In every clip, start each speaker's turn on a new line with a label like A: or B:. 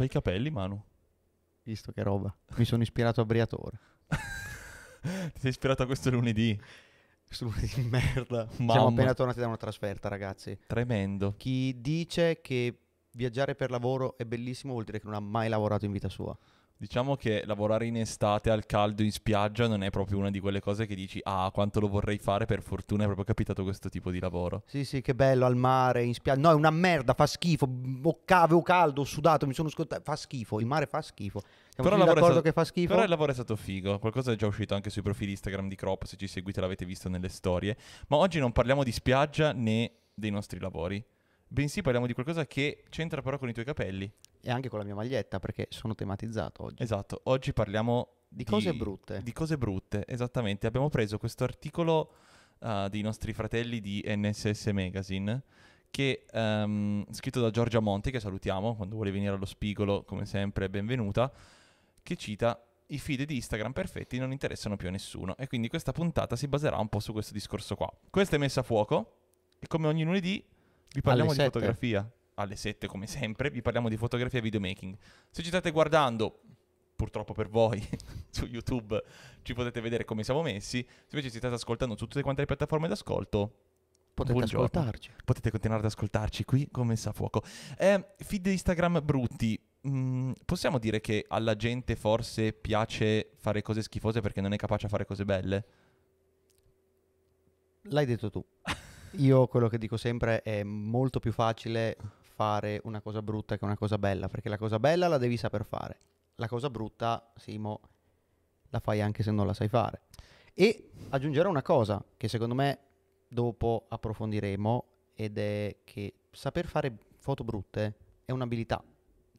A: Bei capelli, Manu. Visto che roba. Mi sono ispirato a Briatore. Ti sei ispirato a questo lunedì. Questo lunedì di merda. Mamma. Siamo appena
B: tornati da una trasferta, ragazzi. Tremendo. Chi dice che viaggiare per lavoro è bellissimo vuol dire che non ha mai lavorato in vita sua.
A: Diciamo che lavorare in estate al caldo in spiaggia non è proprio una di quelle cose che dici ah quanto lo vorrei fare, per fortuna è proprio capitato questo tipo di lavoro.
B: Sì, sì, che bello al mare, in spiaggia. No, è una merda, fa schifo, avevo caldo, ho sudato, mi sono scottato, fa schifo, il mare fa schifo. però d'accordo stato, che fa schifo. Però il
A: lavoro è stato figo, qualcosa è già uscito anche sui profili Instagram di Crop, se ci seguite l'avete visto nelle storie, ma oggi non parliamo di spiaggia né dei nostri lavori bensì parliamo di qualcosa che c'entra però con i tuoi capelli. E anche con la mia maglietta, perché sono tematizzato oggi. Esatto, oggi parliamo di, di cose brutte. Di cose brutte, esattamente. Abbiamo preso questo articolo uh, dei nostri fratelli di NSS Magazine, che um, scritto da Giorgia Monti, che salutiamo, quando vuole venire allo spigolo, come sempre, benvenuta, che cita i feed di Instagram perfetti non interessano più a nessuno. E quindi questa puntata si baserà un po' su questo discorso qua. Questa è messa a fuoco e come ogni lunedì vi parliamo di fotografia alle 7 come sempre, vi parliamo di fotografia e videomaking. Se ci state guardando, purtroppo per voi, su YouTube ci potete vedere come siamo messi, se invece ci state ascoltando su tutte quante le piattaforme d'ascolto,
B: potete buongiorno. ascoltarci.
A: Potete continuare ad ascoltarci qui come sa fuoco. Eh, feed Instagram brutti. Mm, possiamo dire che alla gente forse piace fare cose schifose perché non è capace a fare cose belle? L'hai detto tu.
B: Io quello che dico sempre è molto più facile fare una cosa brutta che una cosa bella, perché la cosa bella la devi saper fare. La cosa brutta, Simo, la fai anche se non la sai fare. E aggiungerò una cosa che secondo me dopo approfondiremo ed è che saper fare foto brutte è un'abilità.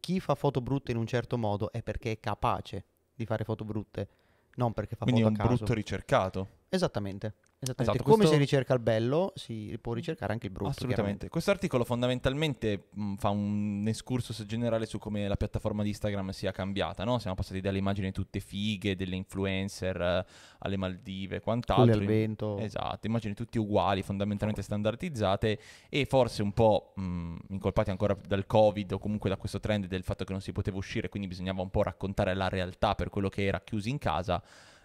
B: Chi fa foto brutte in un certo modo è perché è capace di fare foto brutte, non perché fa Quindi foto a caso. Quindi è un brutto ricercato.
A: Esattamente. Esattamente. Esatto, Come questo... si
B: ricerca il bello,
A: si può ricercare anche il brutto. Assolutamente. Questo articolo fondamentalmente mh, fa un escursus generale su come la piattaforma di Instagram sia cambiata, no? Siamo passati dalle immagini tutte fighe, delle influencer, eh, alle Maldive quant'altro. Quelle al vento. Esatto, immagini tutte uguali, fondamentalmente standardizzate e forse un po' mh, incolpati ancora dal Covid o comunque da questo trend del fatto che non si poteva uscire, quindi bisognava un po' raccontare la realtà per quello che era chiusi in casa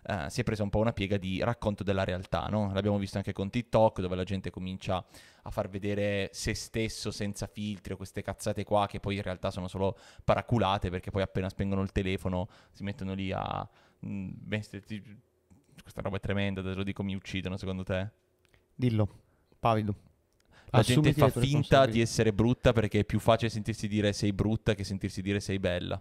A: eh, si è presa un po' una piega di racconto della realtà, no? L'abbiamo visto anche con TikTok dove la gente comincia a far vedere se stesso senza filtri o queste cazzate qua che poi in realtà sono solo paraculate perché poi appena spengono il telefono si mettono lì a... Mm, questa roba è tremenda, te lo dico, mi uccidono secondo te? Dillo, pavido. La Assumiti gente fa finta di essere brutta perché è più facile sentirsi dire sei brutta che sentirsi dire sei bella.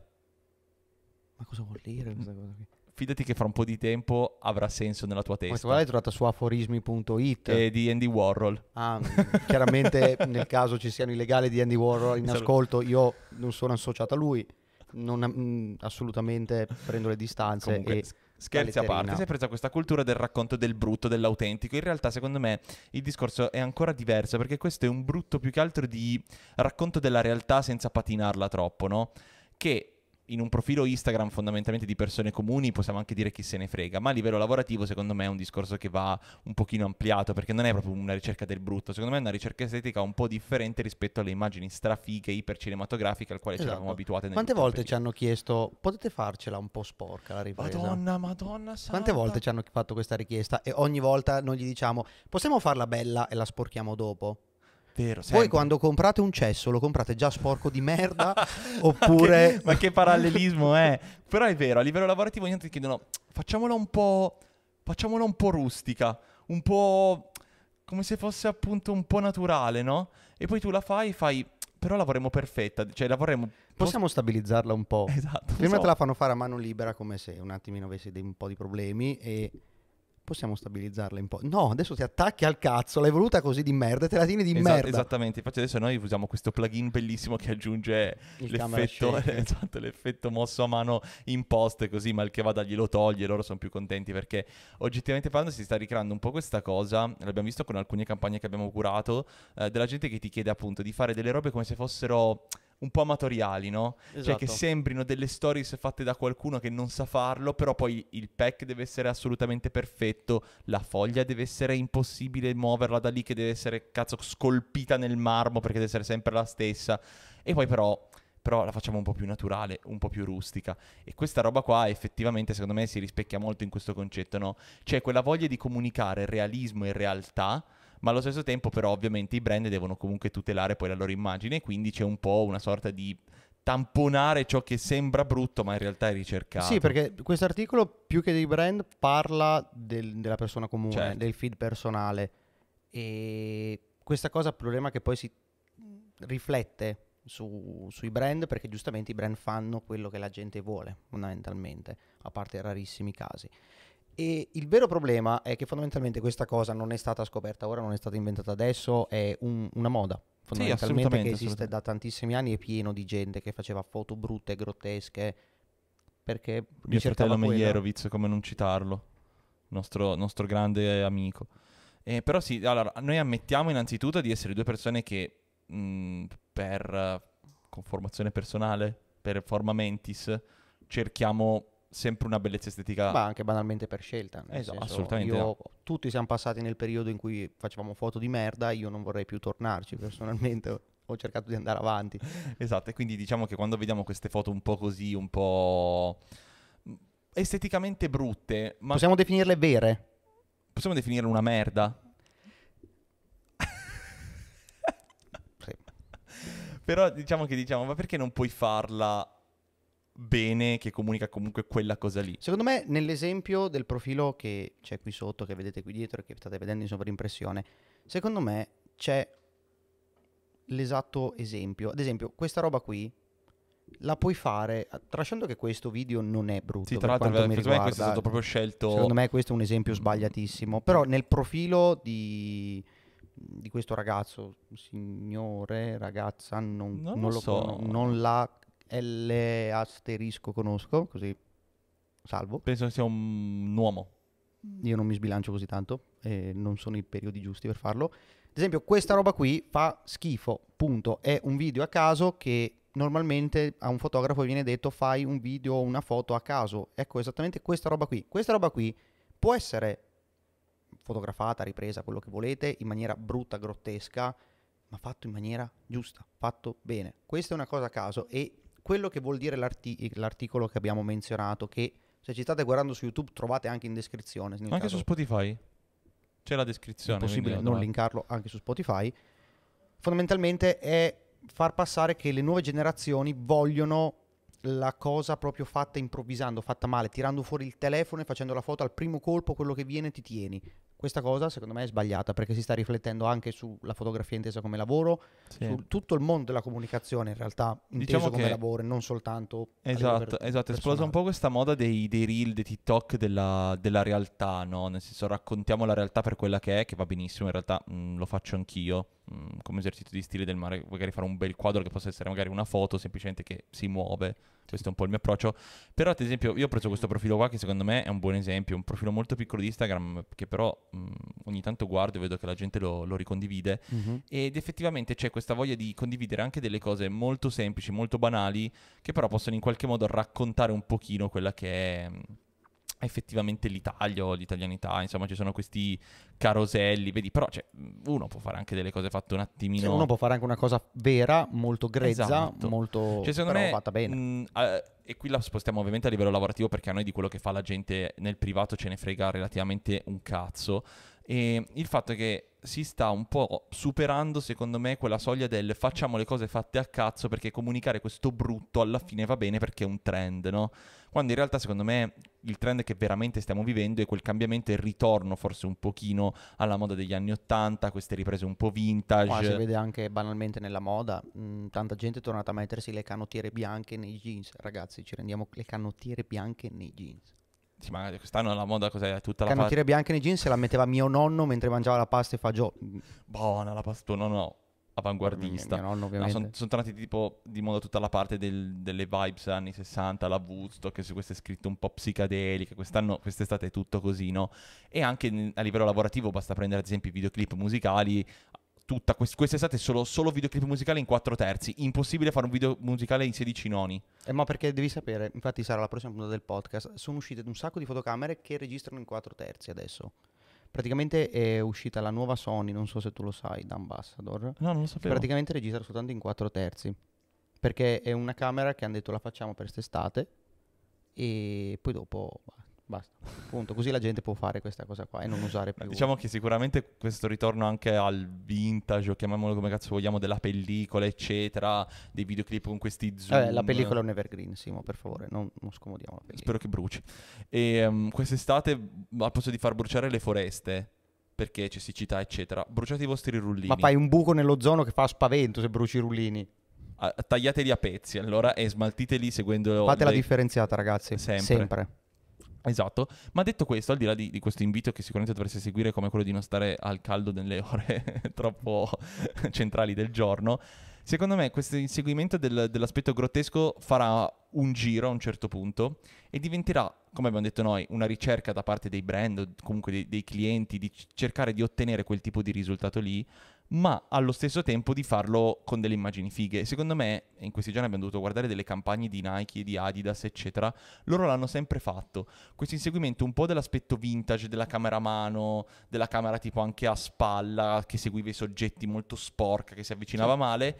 B: Ma cosa vuol dire questa cosa qui?
A: fidati che fra un po' di tempo avrà senso nella tua testa. Questa qua l'hai
B: trovata su aforismi.it. E di Andy
A: Warhol. Ah, mm, chiaramente nel caso ci siano i legali di Andy Warhol in ascolto,
B: io non sono associato a lui, non, mh, mm, assolutamente prendo le
A: distanze. Comunque, e... Scherzi a parte, si è presa questa cultura del racconto del brutto, dell'autentico. In realtà, secondo me, il discorso è ancora diverso perché questo è un brutto più che altro di racconto della realtà senza patinarla troppo, no? Che in un profilo Instagram fondamentalmente di persone comuni possiamo anche dire chi se ne frega, ma a livello lavorativo secondo me è un discorso che va un pochino ampliato perché non è proprio una ricerca del brutto, secondo me è una ricerca estetica un po' differente rispetto alle immagini strafiche ipercinematografiche al quale esatto. ci eravamo esatto. abituati. Quante volte periodo. ci hanno chiesto potete farcela un po' sporca la ripresa? Madonna, madonna santa. Quante volte ci
B: hanno fatto questa richiesta e ogni volta noi gli diciamo possiamo farla bella e la sporchiamo dopo? Vero, Voi quando comprate un cesso lo comprate già sporco di merda
A: oppure... ma, che, ma che parallelismo è? Però è vero, a livello lavorativo ogni tanto ti chiedono facciamola un po'... facciamola un po' rustica, un po'... come se fosse appunto un po' naturale, no? E poi tu la fai e fai... però la vorremmo perfetta, cioè la vorremmo... Possiamo stabilizzarla un po'. Esatto. Prima so. te la
B: fanno fare a mano libera come se un attimino avessi un po' di
A: problemi e possiamo stabilizzarla un po'.
B: No, adesso ti attacchi al cazzo, l'hai voluta così di merda, te la tieni di Esa- merda.
A: Esattamente, infatti adesso noi usiamo questo plugin bellissimo che aggiunge l'effetto, esatto, l'effetto, mosso a mano in post, così mal che vada glielo toglie, loro sono più contenti perché oggettivamente parlando si sta ricreando un po' questa cosa, l'abbiamo visto con alcune campagne che abbiamo curato, eh, della gente che ti chiede appunto di fare delle robe come se fossero un po' amatoriali, no? Esatto. Cioè che esatto. sembrino delle stories fatte da qualcuno che non sa farlo, però poi il pack deve essere assolutamente perfetto, la foglia deve essere impossibile muoverla da lì, che deve essere cazzo scolpita nel marmo perché deve essere sempre la stessa. E poi però però la facciamo un po' più naturale, un po' più rustica. E questa roba qua effettivamente secondo me si rispecchia molto in questo concetto, no? Cioè quella voglia di comunicare realismo e realtà ma allo stesso tempo però ovviamente i brand devono comunque tutelare poi la loro immagine, quindi c'è un po' una sorta di tamponare ciò che sembra brutto ma in realtà è ricercato. Sì, perché
B: questo articolo più che dei brand parla del, della persona comune, certo. del feed personale
A: e
B: questa cosa è un problema che poi si riflette su, sui brand perché giustamente i brand fanno quello che la gente vuole fondamentalmente, a parte rarissimi casi. E il vero problema è che fondamentalmente questa cosa non è stata scoperta ora, non è stata inventata adesso, è un, una moda fondamentalmente sì, che esiste da tantissimi anni, è pieno di gente che faceva foto brutte, grottesche, perché... Mio fratello Meglierovic,
A: come non citarlo, nostro, nostro grande amico. Eh, però sì, allora, noi ammettiamo innanzitutto di essere due persone che mh, mm, per eh, conformazione personale, per forma mentis, cerchiamo sempre una bellezza estetica. Ma anche
B: banalmente per scelta. Esatto, senso, assolutamente. Io, Tutti siamo passati nel periodo in cui facevamo foto di merda,
A: io non vorrei più tornarci personalmente. Ho cercato di andare avanti. Esatto, e quindi diciamo che quando vediamo queste foto un po' così, un po' esteticamente brutte, ma... Possiamo definirle vere? Possiamo definirle una merda? sì. Però diciamo che diciamo, ma perché non puoi farla bene che comunica comunque quella cosa lì. Secondo me, nell'esempio
B: del profilo che c'è qui sotto, che vedete qui dietro e che state vedendo in sovrimpressione, secondo me c'è l'esatto esempio. Ad esempio, questa roba qui la puoi fare, tralasciando che questo video non è brutto. Sì, tra l'altro, per, mi riguarda, questo è stato proprio scelto. Secondo me questo è un esempio sbagliatissimo, però nel profilo di, di questo ragazzo, signore, ragazza, non, non, non lo so. Con, non l'ha l asterisco conosco, così salvo. Penso che sia un uomo. Io non mi sbilancio così tanto, eh, non sono i periodi giusti per farlo. Ad esempio, questa roba qui fa schifo, punto. È un video a caso che normalmente a un fotografo viene detto fai un video o una foto a caso. Ecco, esattamente questa roba qui. Questa roba qui può essere fotografata, ripresa, quello che volete, in maniera brutta, grottesca, ma fatto in maniera giusta, fatto bene. Questa è una cosa a caso e quello che vuol dire l'arti- l'articolo che abbiamo menzionato, che se ci state guardando su YouTube trovate anche in descrizione. Anche caso. su Spotify?
A: C'è la descrizione. È possibile non
B: linkarlo anche su Spotify. Fondamentalmente è far passare che le nuove generazioni vogliono la cosa proprio fatta improvvisando, fatta male, tirando fuori il telefono e facendo la foto al primo colpo, quello che viene ti tieni. Questa cosa secondo me è sbagliata perché si sta riflettendo anche sulla fotografia intesa come lavoro, sì. su tutto il mondo della comunicazione in realtà inteso diciamo come lavoro e non soltanto... Esatto, per, esatto. è esplosa
A: un po' questa moda dei, dei reel, dei TikTok della, della, realtà, no? Nel senso raccontiamo la realtà per quella che è, che va benissimo in realtà, mh, mm, lo faccio anch'io Mm, come esercizio di stile del mare, magari fare un bel quadro che possa essere magari una foto semplicemente che si muove, questo è un po' il mio approccio, però ad esempio io ho preso questo profilo qua che secondo me è un buon esempio, un profilo molto piccolo di Instagram che però mh, mm, ogni tanto guardo e vedo che la gente lo, lo ricondivide mm-hmm. ed effettivamente c'è questa voglia di condividere anche delle cose molto semplici, molto banali, che però possono in qualche modo raccontare un pochino quella che è... Mh, mm, effettivamente l'Italia o l'italianità, insomma ci sono questi caroselli, vedi, però cioè, uno può fare anche delle cose fatte un attimino... Cioè, uno può
B: fare anche una cosa vera, molto grezza, esatto. molto... Cioè, però me, fatta
A: bene. Mh, uh, e qui la spostiamo ovviamente a livello lavorativo perché a noi di quello che fa la gente nel privato ce ne frega relativamente un cazzo. E il fatto è che si sta un po' superando, secondo me, quella soglia del facciamo le cose fatte a cazzo perché comunicare questo brutto alla fine va bene perché è un trend, no? Quando in realtà, secondo me, il trend che veramente stiamo vivendo è quel cambiamento e il ritorno forse un pochino alla moda degli anni Ottanta, queste riprese un po' vintage. Qua si vede
B: anche banalmente nella moda, mh, tanta gente è tornata a mettersi le canottiere bianche nei jeans, ragazzi ragazzi, ci rendiamo le canottiere bianche nei jeans. Sì, ma
A: quest'anno la moda cos'è? Tutta la canottiere pa-
B: bianche nei jeans se la metteva mio nonno mentre mangiava la pasta e fagioli.
A: Buona la pasta, tuo nonno avanguardista. Mio, mio nonno, no, sono son tornati tipo di moda tutta la parte del, delle vibes anni 60, la Woodstock, su queste scritte un po' psicadeliche. Quest'anno, quest'estate è tutto così, no? E anche a livello lavorativo basta prendere ad esempio i videoclip musicali tutta quest- quest'estate solo, solo videoclip musicale in 4 terzi. Impossibile fare un video musicale in 16 noni.
B: Eh, ma perché devi sapere, infatti sarà la prossima puntata del podcast, sono uscite un sacco di fotocamere che registrano in 4 terzi adesso. Praticamente è uscita la nuova Sony, non so se tu lo sai, da Ambassador. No, non lo sapevo. Praticamente registra soltanto in 4 terzi. Perché è una camera che hanno detto la facciamo per quest'estate e poi dopo... Bah, Basta, punto. Così la gente può fare questa cosa qua e non usare più. Diciamo
A: che sicuramente questo ritorno anche al vintage, o chiamiamolo come cazzo vogliamo, della pellicola, eccetera, dei videoclip con questi eh, zoom. Eh, la pellicola è un evergreen, Simo, per favore, non, non scomodiamo la pellicola. Spero che bruci. E um, quest'estate, al posto di far bruciare le foreste, perché c'è siccità, eccetera, bruciate i vostri rullini. Ma fai
B: un buco nell'ozono che fa spavento se bruci i rullini.
A: Ah, tagliateli a pezzi allora e smaltiteli seguendo. Fatela le... differenziata, ragazzi. Sempre. Sempre. Esatto, ma detto questo, al di là di, di, questo invito che sicuramente dovreste seguire come quello di non stare al caldo nelle ore troppo centrali del giorno, secondo me questo inseguimento del, dell'aspetto grottesco farà un giro a un certo punto e diventerà, come abbiamo detto noi, una ricerca da parte dei brand o comunque dei, dei clienti di cercare di ottenere quel tipo di risultato lì ma allo stesso tempo di farlo con delle immagini fighe. Secondo me, in questi giorni abbiamo dovuto guardare delle campagne di Nike, di Adidas, eccetera, loro l'hanno sempre fatto. Questo inseguimento un po' dell'aspetto vintage della camera a mano, della camera tipo anche a spalla, che seguiva i soggetti molto sporca, che si avvicinava male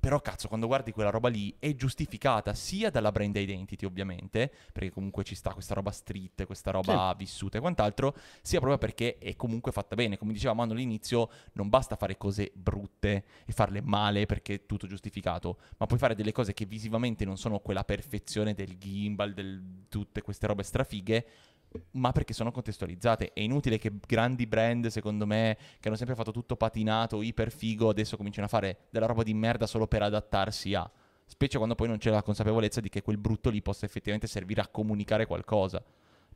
A: però cazzo, quando guardi quella roba lì è giustificata sia dalla brand identity, ovviamente, perché comunque ci sta questa roba street, questa roba sì. vissuta e quant'altro, sia proprio perché è comunque fatta bene. Come dicevamo all'inizio, non basta fare cose brutte e farle male perché è tutto giustificato, ma puoi fare delle cose che visivamente non sono quella perfezione del gimbal, di tutte queste robe strafighe, ma perché sono contestualizzate. È inutile che grandi brand, secondo me, che hanno sempre fatto tutto patinato, iperfigo, adesso cominciano a fare della roba di merda solo per adattarsi a. Specie quando poi non c'è la consapevolezza di che quel brutto lì possa effettivamente servire a comunicare qualcosa.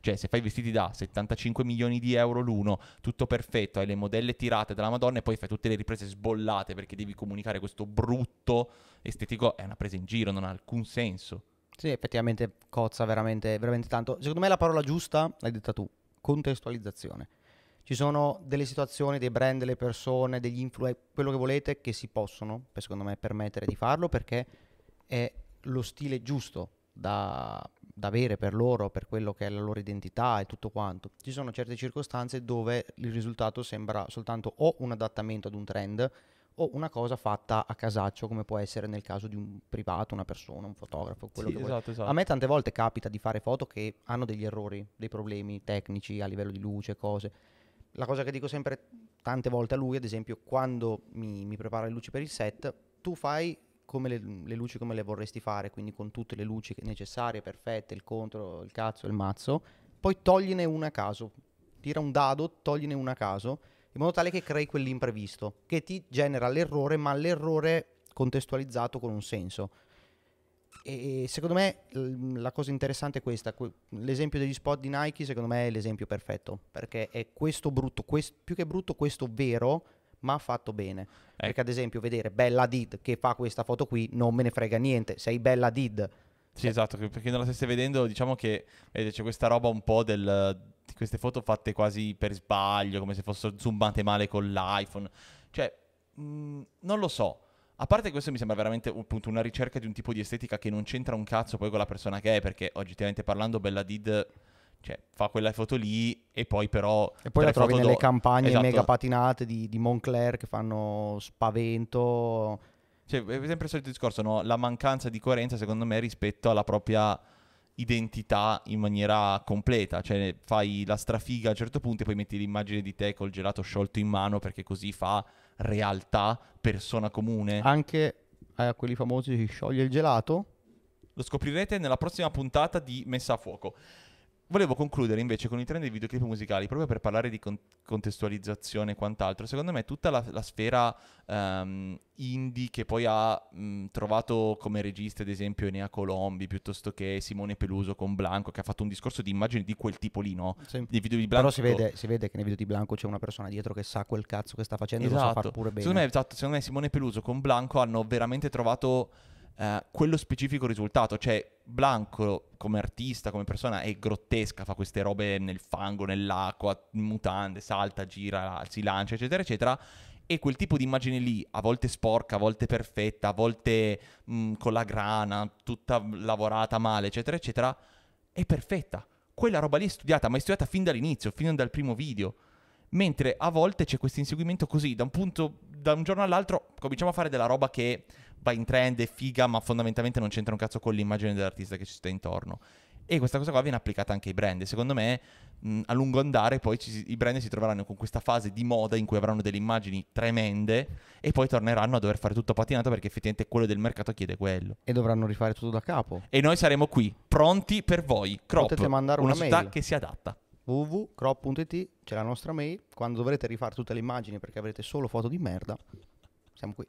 A: Cioè, se fai vestiti da 75 milioni di euro l'uno, tutto perfetto, hai le modelle tirate dalla Madonna e poi fai tutte le riprese sbollate perché devi comunicare questo brutto estetico, è una presa in giro, non ha alcun senso.
B: Sì, effettivamente cozza veramente, veramente tanto. Secondo me la parola giusta l'hai detta tu, contestualizzazione. Ci sono delle situazioni, dei brand, delle persone, degli influencer, quello che volete, che si possono, secondo me, permettere di farlo perché è lo stile giusto da, da avere per loro, per quello che è la loro identità e tutto quanto. Ci sono certe circostanze dove il risultato sembra soltanto o un adattamento ad un trend, o una cosa fatta a casaccio, come può essere nel caso di un privato, una persona, un fotografo, quello sì, che esatto, esatto. A me tante volte capita di fare foto che hanno degli errori, dei problemi tecnici a livello di luce, cose. La cosa che dico sempre tante volte a lui, ad esempio, quando mi, mi prepara le luci per il set, tu fai come le, le, luci come le vorresti fare, quindi con tutte le luci necessarie, perfette, il contro, il cazzo, il mazzo, poi togliene una a caso, tira un dado, togliene una a caso in modo tale che crei quell'imprevisto, che ti genera l'errore, ma l'errore contestualizzato con un senso. E secondo me la cosa interessante è questa, l'esempio degli spot di Nike secondo me è l'esempio perfetto, perché è questo brutto, quest- più che brutto questo vero, ma fatto bene. Eh. Perché ad esempio vedere Bella Did che fa questa foto qui non me ne frega niente, sei Bella
A: Did. Sì, esatto, perché non la stesse vedendo, diciamo che vede, eh, c'è questa roba un po' del queste foto fatte quasi per sbaglio, come se fossero zoomate male con l'iPhone. Cioè, mh, mm, non lo so. A parte questo mi sembra veramente appunto una ricerca di un tipo di estetica che non c'entra un cazzo poi con la persona che è, perché oggettivamente parlando Bella Did cioè, fa quella foto lì e poi però... E poi la trovi nelle do... campagne esatto. mega
B: patinate di, di Moncler che fanno
A: spavento. Cioè, è sempre il solito discorso, no? La mancanza di coerenza secondo me rispetto alla propria identità in maniera completa, cioè fai la strafiga a un certo punto e poi metti l'immagine di te col gelato sciolto in mano perché così fa realtà, persona comune. Anche a eh, quelli famosi si scioglie il gelato? Lo scoprirete nella prossima puntata di Messa a Fuoco. Volevo concludere invece con i trend dei videoclip musicali, proprio per parlare di con- contestualizzazione e quant'altro. Secondo me tutta la, la sfera um, indie che poi ha mh, trovato come regista, ad esempio, Enea Colombi, piuttosto che Simone Peluso con Blanco, che ha fatto un discorso di immagini di quel tipo lì, no? Sì. Di video di Blanco. Però si vede,
B: si vede, che nei video di Blanco c'è una persona dietro che sa quel cazzo che sta facendo esatto. e lo sa far esatto. pure bene. Secondo
A: me, esatto, secondo me Simone Peluso con Blanco hanno veramente trovato eh, quello specifico risultato. Cioè, Blanco come artista, come persona, è grottesca, fa queste robe nel fango, nell'acqua, mutande, salta, gira, si lancia, eccetera, eccetera. E quel tipo di immagine lì, a volte sporca, a volte perfetta, a volte mh, mm, con la grana, tutta lavorata male, eccetera, eccetera, è perfetta. Quella roba lì è studiata, ma è studiata fin dall'inizio, fin dal primo video. Mentre a volte c'è questo inseguimento così, da un punto, da un giorno all'altro cominciamo a fare della roba che va in trend, è figa, ma fondamentalmente non c'entra un cazzo con l'immagine dell'artista che ci sta intorno. E questa cosa qua viene applicata anche ai brand. Secondo me, mh, a lungo andare, poi ci, i brand si troveranno con questa fase di moda in cui avranno delle immagini tremende e poi torneranno a dover fare tutto patinato perché effettivamente quello del mercato chiede quello. E dovranno rifare tutto da capo. E noi saremo qui, pronti per voi. Crop, Potete mandare una, una mail. società che si adatta
B: www.crop.it c'è la nostra mail. Quando dovrete rifare tutte le immagini perché avrete solo foto di merda,
A: siamo qui.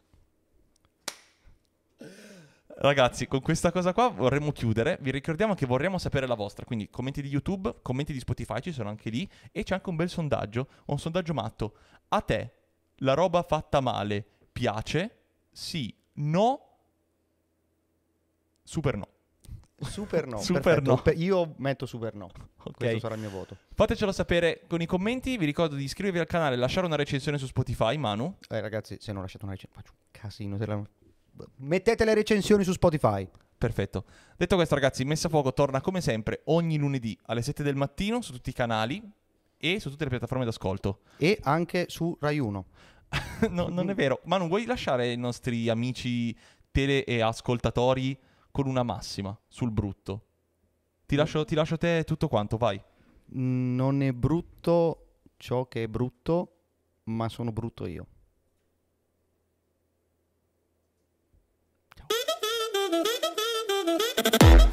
A: Ragazzi, con questa cosa qua vorremmo chiudere. Vi ricordiamo che vorremmo sapere la vostra. Quindi commenti di YouTube, commenti di Spotify ci sono anche lì. E c'è anche un bel sondaggio, un sondaggio matto. A te la roba fatta male piace? Sì, no, super no. Super no. super no. Io metto super no. Okay. Questo sarà il mio voto. Fatecelo sapere con i commenti. Vi ricordo di iscrivervi al canale, e lasciare una recensione su Spotify, Manu. Eh, ragazzi, se non lasciate una recensione, faccio un casino. Se la mettete le recensioni su Spotify. Perfetto. Detto questo, ragazzi, Messa a Fuoco torna come sempre ogni lunedì alle 7 del mattino su tutti i canali e su tutte le piattaforme d'ascolto. E anche su Rai 1. no, non è vero. Ma non vuoi lasciare i nostri amici tele e ascoltatori con una massima sul brutto? Ti mm. lascio, ti lascio te tutto quanto, vai. Non è brutto ciò che è brutto, ma sono brutto io. Thank you.